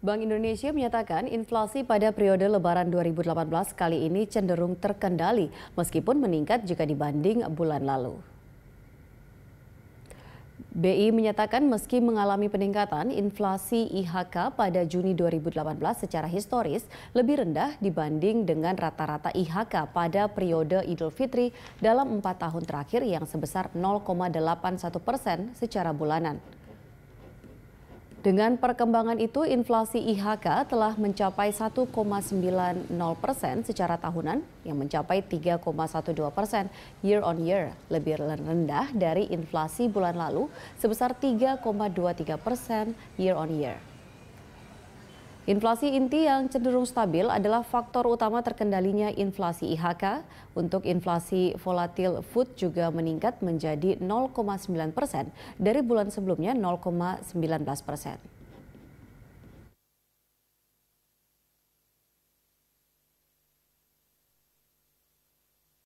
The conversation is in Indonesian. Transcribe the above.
Bank Indonesia menyatakan inflasi pada periode lebaran 2018 kali ini cenderung terkendali meskipun meningkat jika dibanding bulan lalu. BI menyatakan meski mengalami peningkatan, inflasi IHK pada Juni 2018 secara historis lebih rendah dibanding dengan rata-rata IHK pada periode Idul Fitri dalam empat tahun terakhir yang sebesar 0,81 persen secara bulanan. Dengan perkembangan itu, inflasi IHK telah mencapai 1,90 persen secara tahunan, yang mencapai 3,12 persen year on year, lebih rendah dari inflasi bulan lalu sebesar 3,23 persen year on year. Inflasi inti yang cenderung stabil adalah faktor utama terkendalinya inflasi IHK. Untuk inflasi volatil food juga meningkat menjadi 0,9 persen dari bulan sebelumnya 0,19 persen.